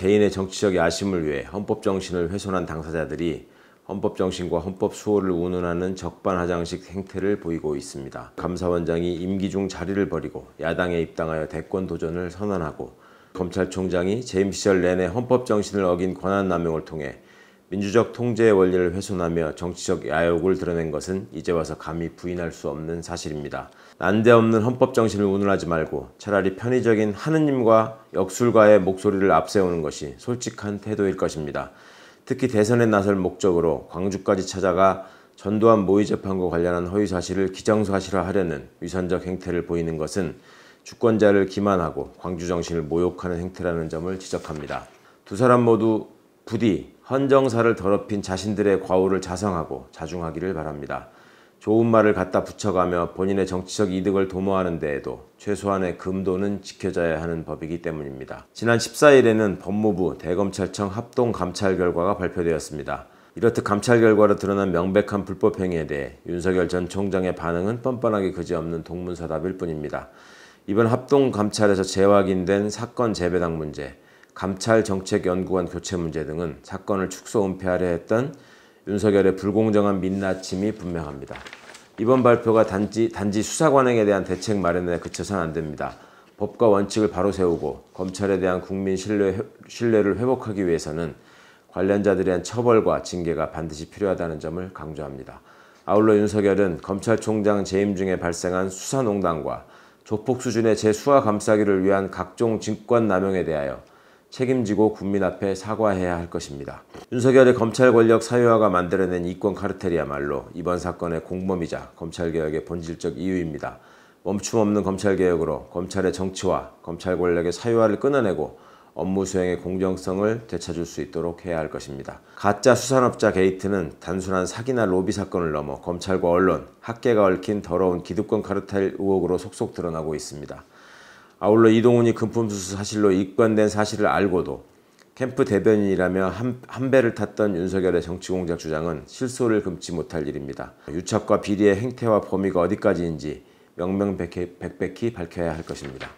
개인의 정치적 야심을 위해 헌법 정신을 훼손한 당사자들이 헌법 정신과 헌법 수호를 운운하는 적반하장식 행태를 보이고 있습니다. 감사원장이 임기 중 자리를 버리고 야당에 입당하여 대권 도전을 선언하고 검찰총장이 재임 시절 내내 헌법 정신을 어긴 권한 남용을 통해 민주적 통제의 원리를 훼손하며 정치적 야욕을 드러낸 것은 이제 와서 감히 부인할 수 없는 사실입니다. 난데없는 헌법 정신을 운운하지 말고 차라리 편의적인 하느님과 역술가의 목소리를 앞세우는 것이 솔직한 태도일 것입니다. 특히 대선에 나설 목적으로 광주까지 찾아가 전두환 모의 재판과 관련한 허위 사실을 기정사실화하려는 위선적 행태를 보이는 것은 주권자를 기만하고 광주 정신을 모욕하는 행태라는 점을 지적합니다. 두 사람 모두 부디 헌정사를 더럽힌 자신들의 과오를 자성하고 자중하기를 바랍니다. 좋은 말을 갖다 붙여가며 본인의 정치적 이득을 도모하는 데에도 최소한의 금도는 지켜져야 하는 법이기 때문입니다. 지난 14일에는 법무부, 대검찰청 합동 감찰 결과가 발표되었습니다. 이렇듯 감찰 결과로 드러난 명백한 불법행위에 대해 윤석열 전 총장의 반응은 뻔뻔하게 그지없는 동문서답일 뿐입니다. 이번 합동 감찰에서 재확인된 사건 재배당 문제, 감찰 정책 연구관 교체 문제 등은 사건을 축소 은폐하려 했던 윤석열의 불공정한 민낯침이 분명합니다. 이번 발표가 단지, 단지 수사 관행에 대한 대책 마련에 그쳐선 안 됩니다. 법과 원칙을 바로 세우고 검찰에 대한 국민 신뢰, 신뢰를 회복하기 위해서는 관련자들에 대한 처벌과 징계가 반드시 필요하다는 점을 강조합니다. 아울러 윤석열은 검찰총장 재임 중에 발생한 수사농단과 조폭 수준의 재수와 감싸기를 위한 각종 직권남용에 대하여 책임지고 국민 앞에 사과해야 할 것입니다. 윤석열의 검찰 권력 사유화가 만들어낸 이권 카르텔이야말로 이번 사건의 공범이자 검찰개혁의 본질적 이유입니다. 멈춤 없는 검찰개혁으로 검찰의 정치와 검찰 권력의 사유화를 끊어내고 업무 수행의 공정성을 되찾을 수 있도록 해야 할 것입니다. 가짜 수산업자 게이트는 단순한 사기나 로비 사건을 넘어 검찰과 언론, 학계가 얽힌 더러운 기득권 카르텔 의혹으로 속속 드러나고 있습니다. 아울러 이동훈이 금품수수 사실로 입건된 사실을 알고도 캠프 대변인이라며 한, 한 배를 탔던 윤석열의 정치공작 주장은 실소를 금치 못할 일입니다. 유착과 비리의 행태와 범위가 어디까지인지 명명백백히 밝혀야 할 것입니다.